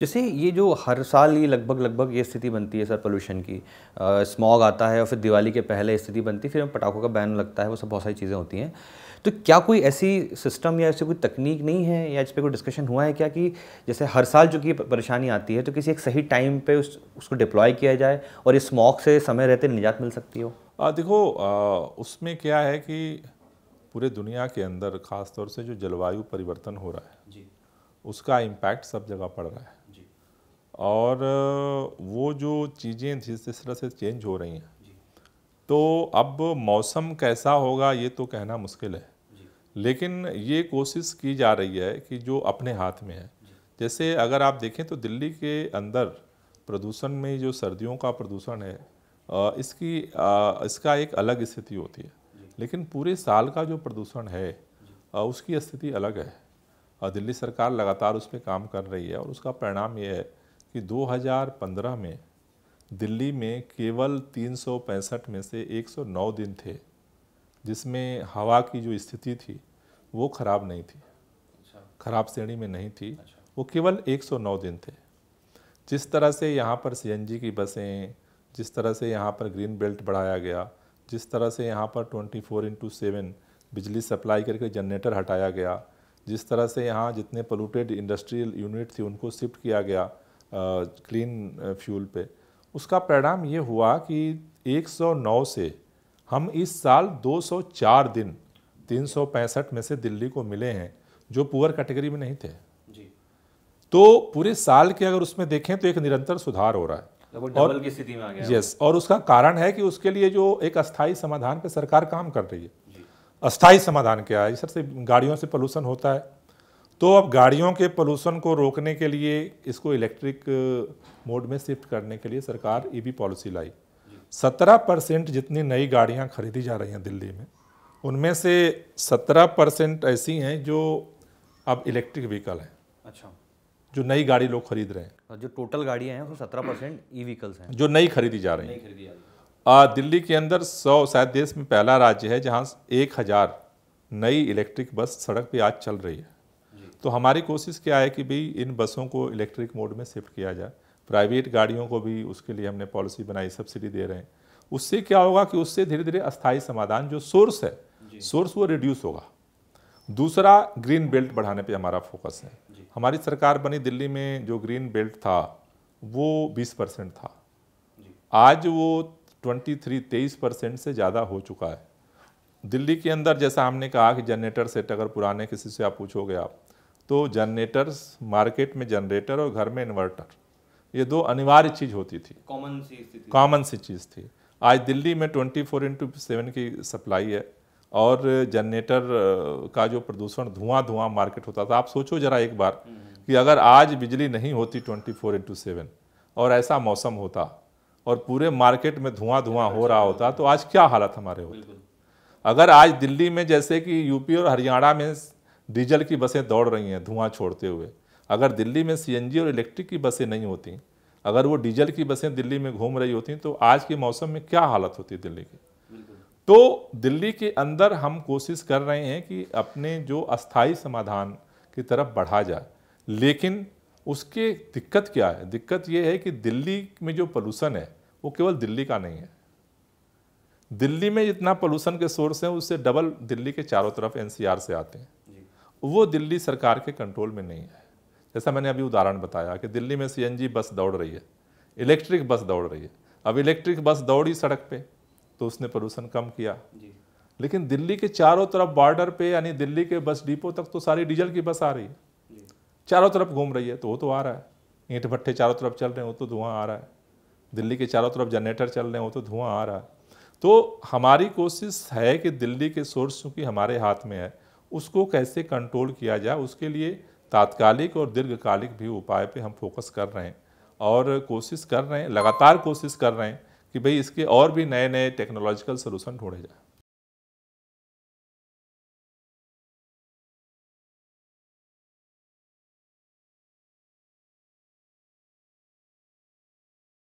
जैसे ये जो हर साल ये लगभग लगभग ये स्थिति बनती है सर पोल्यूशन की स्मॉग आता है और फिर दिवाली के पहले स्थिति बनती है फिर पटाखों का बैन लगता है वो सब बहुत सारी चीज़ें होती हैं तो क्या कोई ऐसी सिस्टम या ऐसी कोई तकनीक नहीं है या इस पर कोई डिस्कशन हुआ है क्या कि जैसे हर साल जो कि परेशानी आती है तो किसी एक सही टाइम पर उस, उसको डिप्लॉय किया जाए और इस स्मॉग से समय रहते निजात मिल सकती हो आ, देखो आ, उसमें क्या है कि पूरे दुनिया के अंदर खासतौर से जो जलवायु परिवर्तन हो रहा है जी उसका इम्पैक्ट सब जगह पड़ रहा है और वो जो चीज़ें जिस जिस तरह से चेंज हो रही हैं तो अब मौसम कैसा होगा ये तो कहना मुश्किल है लेकिन ये कोशिश की जा रही है कि जो अपने हाथ में है जैसे अगर आप देखें तो दिल्ली के अंदर प्रदूषण में जो सर्दियों का प्रदूषण है इसकी इसका एक अलग स्थिति होती है लेकिन पूरे साल का जो प्रदूषण है उसकी स्थिति अलग है दिल्ली सरकार लगातार उस पर काम कर रही है और उसका परिणाम ये है कि 2015 में दिल्ली में केवल तीन में से 109 दिन थे जिसमें हवा की जो स्थिति थी वो ख़राब नहीं थी अच्छा। ख़राब श्रेणी में नहीं थी अच्छा। वो केवल 109 दिन थे जिस तरह से यहाँ पर सीएनजी की बसें जिस तरह से यहाँ पर ग्रीन बेल्ट बढ़ाया गया जिस तरह से यहाँ पर 24 फोर इंटू सेवन बिजली सप्लाई करके जनरेटर हटाया गया जिस तरह से यहाँ जितने पोलूटेड इंडस्ट्रियल यूनिट थी उनको शिफ्ट किया गया क्लीन फ्यूल पे उसका परिणाम ये हुआ कि 109 से हम इस साल 204 दिन तीन में से दिल्ली को मिले हैं जो पुअर कैटेगरी में नहीं थे जी। तो पूरे साल के अगर उसमें देखें तो एक निरंतर सुधार हो रहा है और की स्थिति में आ गया यस और उसका कारण है कि उसके लिए जो एक अस्थायी समाधान पे सरकार काम कर रही है अस्थायी समाधान क्या है सर से गाड़ियों से पोल्यूशन होता है तो अब गाड़ियों के पोलूसन को रोकने के लिए इसको इलेक्ट्रिक मोड में शिफ्ट करने के लिए सरकार ईवी e पॉलिसी लाई सत्रह परसेंट जितनी नई गाड़ियां खरीदी जा रही हैं दिल्ली में उनमें से सत्रह परसेंट ऐसी हैं जो अब इलेक्ट्रिक व्हीकल हैं अच्छा जो नई गाड़ी लोग खरीद रहे हैं जो टोटल गाड़ियाँ हैं वो सत्रह परसेंट ई e व्हीकल्स हैं जो नई खरीदी जा रही हैं दिल्ली के अंदर सौ शायद देश में पहला राज्य है जहाँ एक हज़ार नई इलेक्ट्रिक बस सड़क पर आज चल रही है तो हमारी कोशिश क्या है कि भाई इन बसों को इलेक्ट्रिक मोड में शिफ्ट किया जाए प्राइवेट गाड़ियों को भी उसके लिए हमने पॉलिसी बनाई सब्सिडी दे रहे हैं उससे क्या होगा कि उससे धीरे धीरे अस्थायी समाधान जो सोर्स है सोर्स वो रिड्यूस होगा दूसरा ग्रीन बेल्ट बढ़ाने पे हमारा फोकस है हमारी सरकार बनी दिल्ली में जो ग्रीन बेल्ट था वो 20 परसेंट था आज वो 23 तेईस परसेंट से ज़्यादा हो चुका है दिल्ली के अंदर जैसा हमने कहा कि जनरेटर सेट अगर पुराने किसी से आप पूछोगे आप तो जनरेटर्स मार्केट में जनरेटर और घर में इन्वर्टर ये दो अनिवार्य चीज़ होती थी कॉमन सी कॉमन सी चीज़ थी आज दिल्ली में 24 फोर इंटू सेवन की सप्लाई है और जनरेटर का जो प्रदूषण धुआं धुआं मार्केट होता था आप सोचो जरा एक बार हम्म। कि अगर आज बिजली नहीं होती 24 फोर इंटू सेवन और ऐसा मौसम होता और पूरे मार्केट में धुआं धुआं हो रहा होता तो आज क्या हालत हमारे होती अगर आज दिल्ली में जैसे कि यूपी और हरियाणा में डीजल की बसें दौड़ रही हैं धुआं छोड़ते हुए अगर दिल्ली में सीएनजी और इलेक्ट्रिक की बसें नहीं होती अगर वो डीजल की बसें दिल्ली में घूम रही होती तो आज के मौसम में क्या हालत होती दिल्ली की तो दिल्ली के अंदर हम कोशिश कर रहे हैं कि अपने जो अस्थाई समाधान की तरफ बढ़ा जाए लेकिन उसके दिक्कत क्या है दिक्कत ये है कि दिल्ली में जो पोल्यूशन है वो केवल दिल्ली का नहीं है दिल्ली में जितना पोल्यूशन के सोर्स हैं उससे डबल दिल्ली के चारों तरफ एनसीआर से आते हैं वो दिल्ली सरकार के कंट्रोल में नहीं है जैसा मैंने अभी उदाहरण बताया कि दिल्ली में सीएनजी बस दौड़ रही है इलेक्ट्रिक बस दौड़ रही है अब इलेक्ट्रिक बस दौड़ी सड़क पे तो उसने प्रदूषण कम किया लेकिन दिल्ली के चारों तरफ बॉर्डर पे यानी दिल्ली के बस डिपो तक तो सारी डीजल की बस आ रही है चारों तरफ घूम रही है तो वो तो आ रहा है ईंट भट्टे चारों तरफ चल रहे हैं वो तो धुआं आ रहा है दिल्ली के चारों तरफ जनरेटर चल रहे हैं वो तो धुआं आ रहा है तो हमारी कोशिश है कि दिल्ली के सोर्स चूँकि हमारे हाथ में है उसको कैसे कंट्रोल किया जाए उसके लिए तात्कालिक और दीर्घकालिक भी उपाय पे हम फोकस कर रहे हैं और कोशिश कर रहे हैं लगातार कोशिश कर रहे हैं कि भाई इसके और भी नए नए टेक्नोलॉजिकल सोलूसन ढूंढे जाए